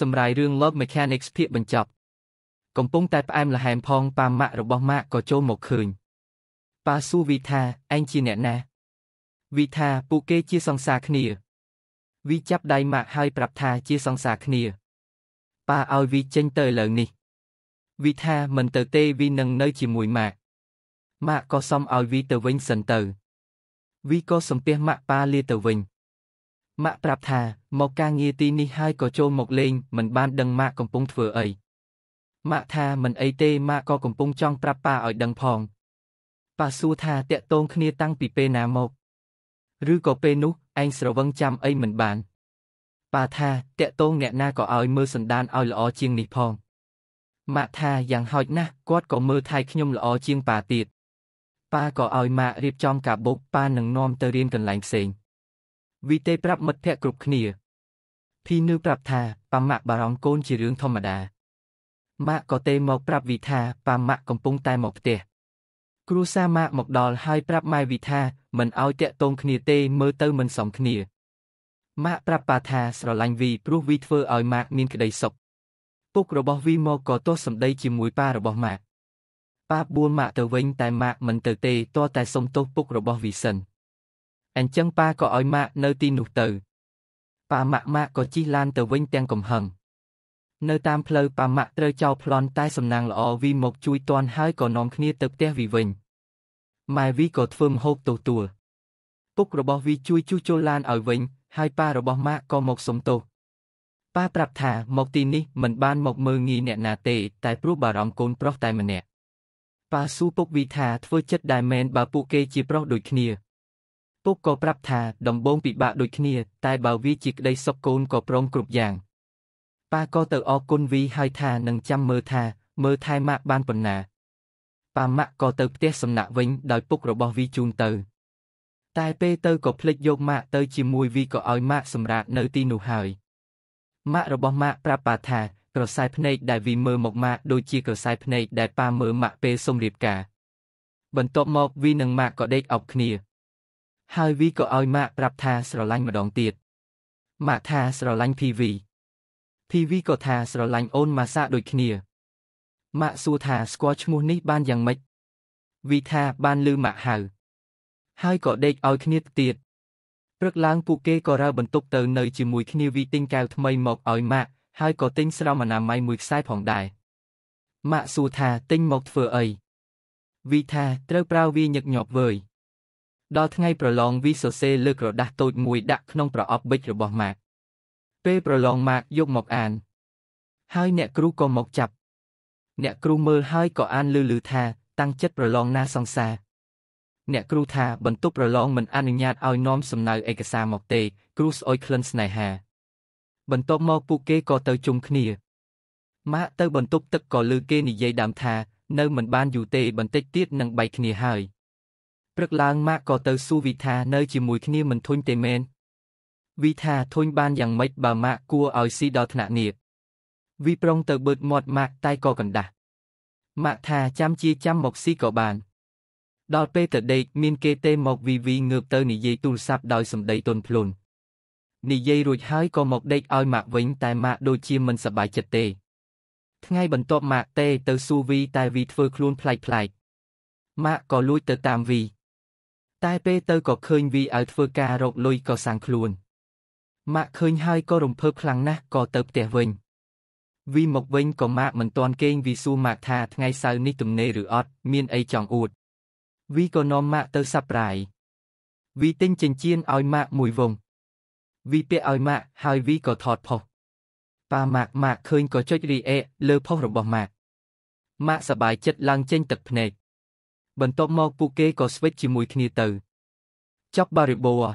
សម្រាយរឿង Love Mechanics ភាគបញ្ចប់កំពុង តែផ្អែមល្ហែមផងប៉ាម៉ាក់របស់ម៉ាក់ក៏ចូលមកឃើញប៉ាស៊ូវីថាឯងជាអ្នកណាវីថាពួកគេជាសង្សារគ្នាវីចាប់ដៃម៉ាក់ហើយប្រាប់ថាជាសង្សារគ្នាប៉ាឲ្យវីចេញទៅឥឡូវនេះវីថាមិនទៅទេវីនឹងនៅជាមួយម៉ាក់ម៉ាក់ក៏សុំឲ្យវីទៅវិញសិនទៅវីក៏សំពះម៉ាក់ប៉ាលាទៅវិញម៉ាក់ប្រាប់ថាមកការងារទីនេះហើយក៏ចូលមកលេង មិនបានដឹងម៉ាក់កំពុងធ្វើអីម៉ាក់ថាមិនអីទេម៉ាក់ក៏កំពុងចង់ប្រាប់ប៉ាឲ្យដឹងផងប៉ាសួរថាតាក់ទងគ្នាតាំងពីពេលណាមក ឬក៏ពេលនោះឯងស្រវឹងចាំអីមិនបានប៉ាថាតាក់ទងអ្នកណាក៏ឲ្យមើលសន្តានឲ្យល្អជាងនេះផងម៉ាក់ថាយ៉ាងហោចណាស់គាត់ក៏មើលថែខ្ញុំល្អជាងប៉ាទៀតប៉ាក៏ឲ្យម៉ាក់រៀបចំកាបុកប៉ានឹងនាំទៅរៀនកន្លែងផ្សេង។វិទេប្រាប់មិត្តភ័ក្តិគ្រប់គ្នាភីនៅប្រាប់ថាប៉ាម៉ាក់បារម្ភកូនជារឿងធម្មតាម៉ាក់ក៏ទេមកប្រាប់វិថាប៉ាម៉ាក់កំពុងតែមកផ្ទះគ្រូសាម៉ាក់មកដល់ហើយប្រាប់ម៉ែវិថាមិនឲ្យតាក់ទងគ្នាទេមើលទៅមិនសមគ្នាម៉ាក់ប្រាប់ប៉ាថាស្រឡាញ់វីព្រោះវីធ្វើឲ្យម៉ាក់មានក្តីសុខពុករបស់វីមកក៏ទោះសម្ដីជាមួយប៉ារបស់ម៉ាក់ប៉ាបួនម៉ាក់ទៅវិញ តែម៉ាក់មិនទៅទេទាល់តែសុំទោសពុករបស់វីសិន។អញ្ចឹងប៉ាក៏ឲ្យម៉ាក់នៅទីនោះទៅប៉ាម៉ាក់ម៉ាក់ក៏ជិះឡានទៅវិញទាំងកំហឹងនៅតាមផ្លូវប៉ាម៉ាក់ត្រូវចោលប្លន់តែ សំណាងល្អវីមកជួយតន់ហើយក៏នាំគ្នាទៅផ្ទះវីវិញម៉ែវីក៏ធ្វើមហូបទៅទួលពុករបស់វីជួយជួសជុលឡានឲ្យវិញហើយប៉ារបស់ម៉ាក់ក៏មកសុំទោសប៉ាប្រាប់ថាមកទីនេះមិនបាន មកមើលងាយអ្នកណាទេតែ ព្រោះបារម្ភកូនប្រុសតែម្នាក់ប៉ាស៊ូពុកវីថាធ្វើចិត្តដែលមែនបើពួកគេជាប្រុសដូចគ្នាពួកក៏ប្រាប់ថាដំបងពិបាក ដូចគ្នា តែបើវាជាក្តីសុខកូនក៏ព្រមគ្រប់យ៉ាងប៉ាក៏ទៅអរគុណវីហើយថានឹងចាំមើលថា មើលថែម៉ាក់បានប៉ុណ្ណាប៉ាម៉ាក់ក៏ទៅផ្ទះសំណាក់វិញដោយពុករបស់វីជូនទៅតែពេលទៅក៏ភ្លេចយកម៉ាក់ទៅជាមួយវីក៏ឲ្យម៉ាក់សម្រាកនៅទីនោះហើយម៉ាក់របស់ម៉ាក់ប្រាប់ប៉ាថាក្រសែភ្នែកដែលវីមើលមកម៉ាក់ដូចជាក្រសែភ្នែកដែលប៉ាមើលម៉ាក់ពេលសុំរៀបការបន្ទាប់មកវីនិងម៉ាក់ក៏ដេកអោបគ្នាហើយវីក៏ឲ្យម៉ាក់ប្រាប់ថាស្រឡាញ់ម្ដងទៀតម៉ាក់ថាស្រឡាញ់ភីវីភីវីក៏ថាស្រឡាញ់អូនម៉ាសាដូចគ្នាម៉ាក់សួរថាស្គាល់ឈ្មោះនេះបានយ៉ាងម៉េចវីថាបានលឺម៉ាក់ហៅហើយក៏ដេកឲ្យគ្នាទៀតព្រឹកឡើងពួកគេក៏រើបន្ទប់ទៅនៅជាមួយគ្នាវីទិញកែវថ្មីមកឲ្យម៉ាក់ហើយក៏ទិញស្រោមអនាម័យមួយខ្សែផងដែរម៉ាក់សួរថាទិញមកធ្វើអីវីថាត្រូវប្រើវាញឹកញាប់វើយដល់ថ្ងៃប្រឡងវីសូសេលើក្រដាស់តូចមួយដាក់ក្នុងប្រអប់ប៊ិចរបស់ម៉ាកពេលប្រឡងម៉ាកយកមកអានហើយអ្នកគ្រូក៏មកចាប់ អ្នកគ្រូមើលហើយក៏អានលឺលឺថា តាំងចិត្តប្រឡងណាសង្សារអ្នកគ្រូថាបន្ទប់ប្រឡងមិនអនុញ្ញាតឲ្យនាំសំណៅឯកសារមកទេគ្រូស្អុយក្លិនស្នេហា បន្ទាប់មកពួកគេក៏ទៅជុំគ្នាម៉ាក់ទៅបន្ទប់ទឹកក៏លឺគេនិយាយដើមថានៅមិនបានយូរទេបន្តិចទៀតនឹងបែកគ្នាហើយព្រឹកឡើងម៉ាក់ក៏ទៅសួរវិថានៅជាមួយគ្នាមិនធុញទេមែនវិថាធុញបានយ៉ាងម៉េចបើម៉ាក់គួរឲ្យស៊ីដល់ថ្នាក់នេះវិប្រុងទៅបឺតមាត់ម៉ាក់តែក៏កណ្ដាស់ម៉ាក់ថាចាំជាចាំមកស៊ីក៏បានដល់ពេលទៅដេកមានគេទេមកវីវីងើបទៅនិយាយទូរស័ព្ទដោយសម្ដីទន់ភ្លន់និយាយរួចហើយក៏មកដេកឲ្យម៉ាក់វិញតែម៉ាក់ដូចជាមិនសប្បាយចិត្តទេ ថ្ងៃបន្ទាប់ម៉ាក់ទេទៅស៊ូវីតែវីធ្វើខ្លួនប្លែកៗម៉ាក់ក៏លួចទៅតាមវីតែពេលទៅក៏ឃើញវីឲ្យធ្វើការរកលុយក៏សាងខ្លួនម៉ាក់ឃើញហើយក៏រំភើបខ្លាំងណាស់ក៏ទៅផ្ទះវិញ វីមកវិញក៏ម៉ាក់មិនទាន់គេងវីសួរម៉ាក់ថាថ្ងៃសៅរ៍នេះទំនេរឬអត់មានអីចង់អួតវីក៏នាំម៉ាក់ទៅសាប់ប្រាយវីទិញចិញ្ចៀនឲ្យម៉ាក់មួយវង វីពាក់ឲ្យម៉ាក់ហើយវីក៏ថតផុសប៉ាម៉ាក់ម៉ាក់ឃើញក៏ចុចរីអេលើផុសរបស់ម៉ាក់ម៉ាក់សប្បាយចិត្តឡើងចេញទឹកភ្នែកបន្ទាប់មកពួកគេក៏ស្វិចជាមួយគ្នាទៅ Chopbariboa